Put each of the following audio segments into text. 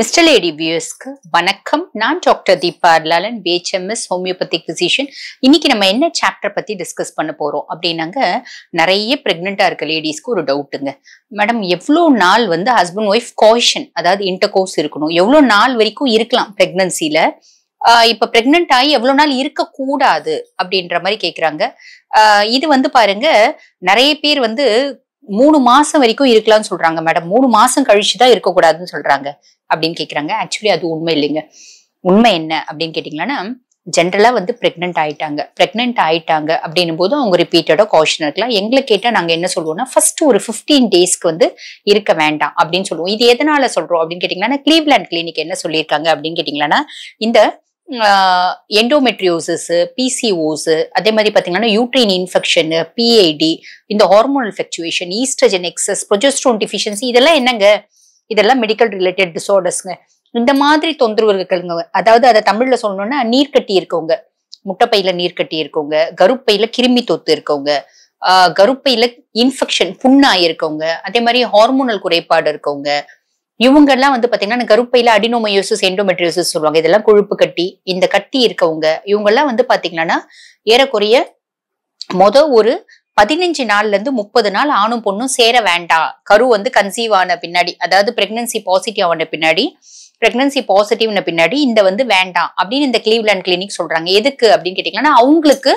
mister lady வியூஸ்க்கு வணக்கம் நான் டாக்டர் தீபா அர்லாலன் பிஹெச்எம்எஸ் ஹோமியோபதிக் பிசிஷியன் இன்னைக்கு நம்ம என்ன சாப்டர் பத்தி டிஸ்கஸ் பண்ண போறோம் அப்படின்னாங்க நிறைய பிரெக்னெண்டா இருக்க லேடிஸ்க்கு ஒரு டவுட்டுங்க மேடம் எவ்வளோ நாள் வந்து ஹஸ்பண்ட் ஒய்ஃப் கோஷன் அதாவது இன்டர் கோர்ஸ் இருக்கணும் எவ்வளோ நாள் வரைக்கும் இருக்கலாம் பிரெக்னன்சில இப்ப பிரெக்னென்ட் ஆகி எவ்வளவு நாள் இருக்கக்கூடாது அப்படின்ற மாதிரி கேக்குறாங்க இது வந்து பாருங்க நிறைய பேர் வந்து மூணு மாசம் வரைக்கும் இருக்கலாம்னு சொல்றாங்க மேடம் மூணு மாசம் கழிச்சு தான் இருக்கக்கூடாதுன்னு சொல்றாங்க அப்படின்னு கேக்குறாங்க ஆக்சுவலி அது உண்மை இல்லைங்க உண்மை என்ன அப்படின்னு கேட்டீங்களா ஜென்ரலா வந்து பிரெக்னென்ட் ஆயிட்டாங்க பிரெக்னென்ட் ஆயிட்டாங்க அப்படின்னும் போது அவங்க ரிப்பீட்டடா காஷன் இருக்கலாம் எங்களை கேட்டா நாங்க என்ன சொல்லுவோம்னா ஃபர்ஸ்ட் ஒரு பிப்டீன் டேஸ்க்கு வந்து இருக்க வேண்டாம் அப்படின்னு சொல்லுவோம் இது எதனால சொல்றோம் அப்படின்னு கேட்டீங்களா கிளீவ்லாண்ட் கிளினிக் என்ன சொல்லியிருக்காங்க அப்படின்னு கேட்டீங்களா இந்த எண்டோமெட்ரியோசிஸு பிசிஓஸு அதே மாதிரி பார்த்தீங்கன்னா யூட்ரீன் இன்ஃபெக்ஷனு பிஐடி இந்த hormonal fluctuation estrogen excess progesterone deficiency இதெல்லாம் என்னங்க இதெல்லாம் மெடிக்கல் ரிலேட்டட் டிசார்டர்ஸ்ங்க இந்த மாதிரி தொந்தரவு இருக்கிறவங்க அதாவது அதை தமிழில் சொல்லணும்னா நீர் கட்டி இருக்கவங்க முட்டைப்பையில நீர் கட்டி இருக்கவங்க கருப்பையில கிருமி தொத்து இருக்கவங்க கருப்பையில இன்ஃபெக்ஷன் புண்ணாயிருக்கவங்க அதே மாதிரி ஹார்மோனல் குறைபாடு இருக்கவங்க இவங்கெல்லாம் வந்து பாத்தீங்கன்னா கருப்பையில அடினோமையோசிஸ் எண்டோமெட்ரியோசிஸ் சொல்லுவாங்க இதெல்லாம் கொழுப்பு கட்டி இந்த கட்டி இருக்கவங்க இவங்கெல்லாம் வந்து பாத்தீங்கன்னா ஏறக்குறைய மொத ஒரு பதினஞ்சு நாள்ல இருந்து முப்பது நாள் ஆணும் பொண்ணும் சேர வேண்டாம் கரு வந்து கன்சீவ் ஆன பின்னாடி அதாவது பிரெக்னன்சி பாசிட்டிவ் ஆன பின்னாடி பிரெக்னன்சி பாசிட்டிவ்ன பின்னாடி இந்த வந்து வேண்டாம் அப்படின்னு இந்த கிளீவ்லாண்ட் கிளினிக் சொல்றாங்க எதுக்கு அப்படின்னு கேட்டீங்கன்னா அவங்களுக்கு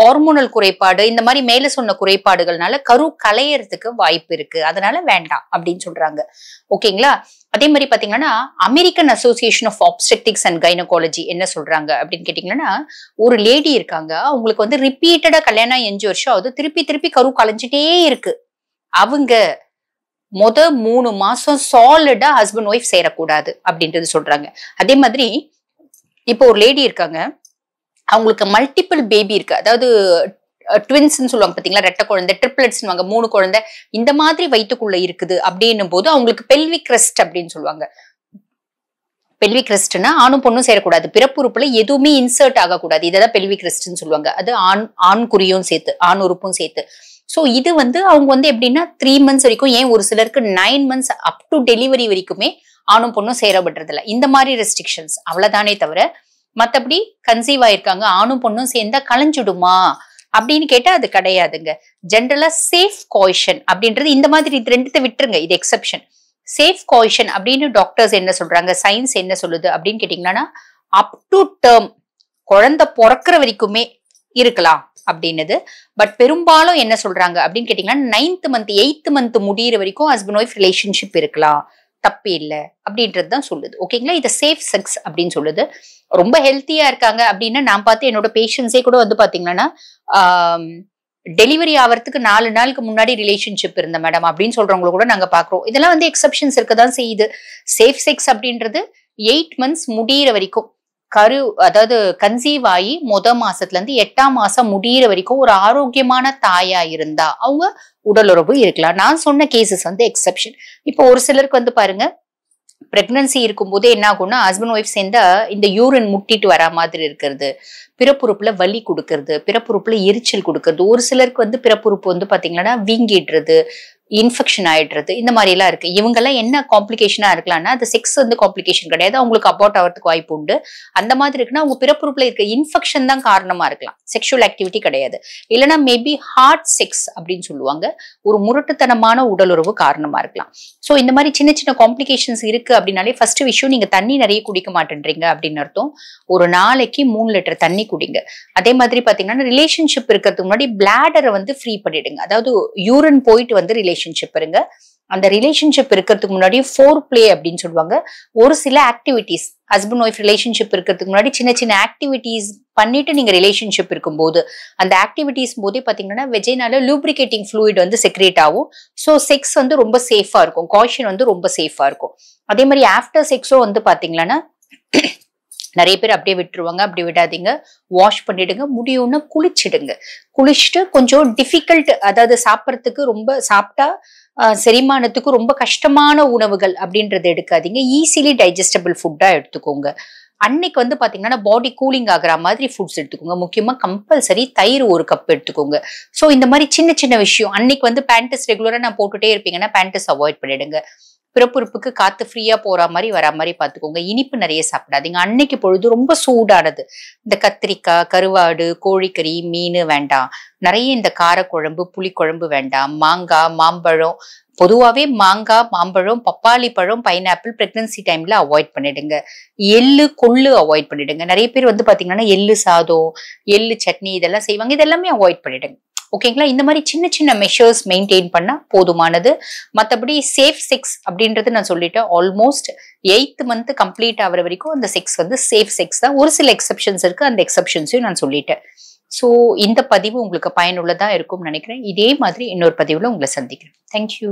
ஹார்மோனல் குறைபாடு இந்த மாதிரி மேல சொன்ன குறைபாடுகள்னால கரு கலையறதுக்கு வாய்ப்பு இருக்கு அதனால வேண்டாம் அப்படின்னு சொல்றாங்க ஓகேங்களா அதே மாதிரி பாத்தீங்கன்னா American Association of obstetrics and gynaecology என்ன சொல்றாங்க அப்படின்னு கேட்டீங்கன்னா ஒரு லேடி இருக்காங்க அவங்களுக்கு வந்து ரிப்பீட்டடா கல்யாணம் அஞ்சு வருஷம் ஆகுது திருப்பி திருப்பி கரு கலைஞ்சிட்டே இருக்கு அவங்க முத மூணு மாசம் சாலிடா ஹஸ்பண்ட் ஒய்ஃப் சேரக்கூடாது அப்படின்றது சொல்றாங்க அதே மாதிரி இப்போ ஒரு லேடி இருக்காங்க அவங்களுக்கு மல்டிபிள் பேபி இருக்கு அதாவது ட்வின்ஸ்ன்னு சொல்லுவாங்க பார்த்தீங்களா ரெட்ட குழந்தை ட்ரிப்ளட்ஸ்னு வாங்க மூணு குழந்தை இந்த மாதிரி வயிற்றுக்குள்ள இருக்குது அப்படின்னும் போது அவங்களுக்கு பெல்வி கிரஸ்ட் அப்படின்னு சொல்லுவாங்க பெல்வி கிரஸ்ட்னா ஆணும் பொண்ணும் சேரக்கூடாது பிறப்புறுப்புல எதுவுமே இன்சர்ட் ஆகக்கூடாது இதான் பெல்வி கிரஸ்ட்னு சொல்லுவாங்க அது ஆண் ஆண் குறியும் சேர்த்து ஆண் உறுப்பும் சேர்த்து ஸோ இது வந்து அவங்க வந்து எப்படின்னா த்ரீ மந்த்ஸ் வரைக்கும் ஏன் ஒரு சிலருக்கு nine months up to delivery வரைக்குமே ஆணும் பொண்ணும் சேரப்படுறதில்ல இந்த மாதிரி ரெஸ்ட்ரிக்ஷன்ஸ் அவ்வளோதானே தவிர மத்தபடி கன்சீவ் ஆயிருக்காங்க ஆணும் பொண்ணும் சேர்ந்தா களைஞ்சுடுமா அப்படின்னு கேட்டா அது கிடையாதுங்க ஜென்ரலா சேஃப் கோயிஷன் அப்படின்றது இந்த மாதிரி இது ரெண்டுத்தை விட்டுருங்க இது எக்ஸப்ஷன் சேஃப் கோயிஷன் அப்படின்னு டாக்டர்ஸ் என்ன சொல்றாங்க சயின்ஸ் என்ன சொல்லுது அப்படின்னு கேட்டீங்கன்னா அப் டு டேர்ம் குழந்தை பிறக்கிற வரைக்குமே இருக்கலாம் அப்படின்னது பட் பெரும்பாலும் என்ன சொல்றாங்க அப்படின்னு கேட்டீங்கன்னா நைன்த் மந்த் எயித்து மந்த் முடியிற வரைக்கும் ஹஸ்பண்ட் ஒய்ஃப் ரிலேஷன்ஷிப் இருக்கலாம் தப்பு இல்லை அப்படின்றது தான் சொல்லுது ஓகேங்களா இதை சேஃப் செக்ஸ் அப்படின்னு சொல்லுது ரொம்ப ஹெல்த்தியா இருக்காங்க அப்படின்னா நான் பார்த்து என்னோட பேஷன்ஸே கூட வந்து பாத்தீங்கன்னா டெலிவரி ஆகிறதுக்கு நாலு நாளுக்கு முன்னாடி ரிலேஷன்ஷிப் இருந்த மேடம் அப்படின்னு சொல்றவங்களை கூட நாங்க பாக்குறோம் இதெல்லாம் வந்து எக்ஸப்ஷன்ஸ் இருக்க தான் செய்யுது சேஃப் செக்ஸ் அப்படின்றது எயிட் மந்த்ஸ் முடியிற வரைக்கும் கரு அதாவது கன்சீவ் ஆகி முத மாசத்துல இருந்து எட்டாம் மாசம் முடியிற வரைக்கும் ஒரு ஆரோக்கியமான தாயா இருந்தா அவங்க உடலுறவு இருக்கலாம் நான் சொன்ன கேசஸ் வந்து எக்ஸப்ஷன் இப்போ ஒரு சிலருக்கு வந்து பாருங்க பிரெக்னன்சி இருக்கும்போது என்ன ஆகும்னா ஹஸ்பண்ட் ஒய்ஃப் சேர்ந்தா இந்த யூரின் முட்டிட்டு வரா மாதிரி இருக்கிறது பிறப்புறுப்புல வலி கொடுக்கறது பிறப்புறுப்புல எரிச்சல் கொடுக்கறது ஒரு சிலருக்கு வந்து பிறப்புறுப்பு வந்து பாத்தீங்கன்னா வீங்கிடுறது இன்ஃபெக்ஷன் ஆயிடுறது இந்த மாதிரி எல்லாம் இருக்கு இவங்கெல்லாம் என்ன காம்ப்ளிகேஷனா இருக்கலாம்னா அந்த செக்ஸ் வந்து காம்ப்ளிகேஷன் கிடையாது அவங்களுக்கு அபார்ட் ஆகிறதுக்கு வாய்ப்பு உண்டு அந்த மாதிரி இருக்குன்னா அவங்க பிறப்புறுப்புல இருக்க இன்ஃபெக்ஷன் தான் காரணமா இருக்கலாம் செக்ஷுவல் ஆக்டிவிட்டி கிடையாது இல்லைனா மேபி ஹார்ட் செக்ஸ் அப்படின்னு சொல்லுவாங்க ஒரு முரட்டுத்தனமான உடலுறவு காரணமா இருக்கலாம் ஸோ இந்த மாதிரி சின்ன சின்ன காம்ப்ளிகேஷன்ஸ் இருக்கு அப்படின்னாலே ஃபர்ஸ்ட் விஷயம் நீங்க தண்ணி நிறைய குடிக்க மாட்டேன்றீங்க அப்படின்னு அர்த்தம் ஒரு நாளைக்கு மூணு லிட்டர் தண்ணி குடிங்க அதே மாதிரி பாத்தீங்கன்னா ரிலேஷன்ஷிப் இருக்கிறதுக்கு முன்னாடி பிளாடரை வந்து ஃப்ரீ பண்ணிடுங்க அதாவது யூரன் போயிட்டு வந்து ரிலேஷன் ரிலேஷன்ஷிப் இருங்க அந்த ரிலேஷன்ஷிப் இருக்கிறதுக்கு முன்னாடி ஃபோர் பிளே அப்படின்னு சொல்லுவாங்க ஒரு சில ஆக்டிவிட்டீஸ் ஹஸ்பண்ட் ஒய்ஃப் ரிலேஷன்ஷிப் இருக்கிறதுக்கு முன்னாடி சின்ன சின்ன ஆக்டிவிட்டீஸ் பண்ணிட்டு நீங்க ரிலேஷன்ஷிப் இருக்கும்போது அந்த ஆக்டிவிட்டீஸ் போதே பாத்தீங்கன்னா வெஜைனால லூப்ரிகேட்டிங் ஃப்ளூயிட் வந்து செக்ரேட் ஆகும் ஸோ செக்ஸ் வந்து ரொம்ப சேஃபா இருக்கும் காஷன் வந்து ரொம்ப சேஃபா இருக்கும் அதே மாதிரி ஆஃப்டர் செக்ஸும் வந்து பாத்தீங்கன்னா நிறைய பேர் அப்படியே விட்டுருவாங்க அப்படி விடாதீங்க வாஷ் பண்ணிடுங்க முடியும்னா குளிச்சிடுங்க குளிச்சுட்டு கொஞ்சம் டிஃபிகல்ட் அதாவது சாப்பிட்றதுக்கு ரொம்ப சாப்பிட்டா செரிமானத்துக்கு ரொம்ப கஷ்டமான உணவுகள் அப்படின்றத எடுக்காதீங்க ஈஸிலி டைஜஸ்டபிள் ஃபுட்டாக எடுத்துக்கோங்க அன்னைக்கு வந்து பார்த்தீங்கன்னா பாடி கூலிங் ஆகிற மாதிரி ஃபுட்ஸ் எடுத்துக்கோங்க முக்கியமாக கம்பல்சரி தயிர் ஒரு கப் எடுத்துக்கோங்க ஸோ இந்த மாதிரி சின்ன சின்ன விஷயம் அன்னைக்கு வந்து பேண்டஸ் ரெகுலராக நான் போட்டுகிட்டே இருப்பீங்கன்னா பேண்டஸ் அவாய்ட் பண்ணிடுங்க பிறப்புறுப்புக்கு காத்து ஃப்ரீயா போற மாதிரி வர மாதிரி பார்த்துக்கோங்க இனிப்பு நிறைய சாப்பிடாதீங்க அன்னைக்கு பொழுது ரொம்ப சூடானது இந்த கத்திரிக்காய் கருவாடு கோழிக்கறி மீன் வேண்டாம் நிறைய இந்த காரக்குழம்பு புளிக்குழம்பு வேண்டாம் மாங்காய் மாம்பழம் பொதுவாகவே மாங்காய் மாம்பழம் பப்பாளி பழம் பைனாப்பிள் ப்ரெக்னன்சி டைமில் அவாய்ட் பண்ணிடுங்க எள்ளு கொள்ளு அவாய்ட் பண்ணிடுங்க நிறைய பேர் வந்து பார்த்தீங்கன்னா எள்ளு சாதம் எள்ளு சட்னி இதெல்லாம் செய்வாங்க இதெல்லாமே அவாய்ட் பண்ணிடுங்க ஓகேங்களா இந்த மாதிரி சின்ன சின்ன மெஷர்ஸ் மெயின்டைன் பண்ணால் போதுமானது மற்றபடி சேஃப் செக்ஸ் அப்படின்றது நான் சொல்லிட்டேன் ஆல்மோஸ்ட் எயித் மந்த் கம்ப்ளீட் ஆகிற வரைக்கும் அந்த செக்ஸ் வந்து சேஃப் செக்ஸ் தான் ஒரு சில எக்ஸப்ஷன்ஸ் இருக்கு அந்த எக்ஸப்ஷன்ஸையும் நான் சொல்லிட்டேன் ஸோ இந்த பதிவு உங்களுக்கு பயனுள்ளதாக இருக்கும்னு நினைக்கிறேன் இதே மாதிரி இன்னொரு பதிவில் உங்களை சந்திக்கிறேன் தேங்க்யூ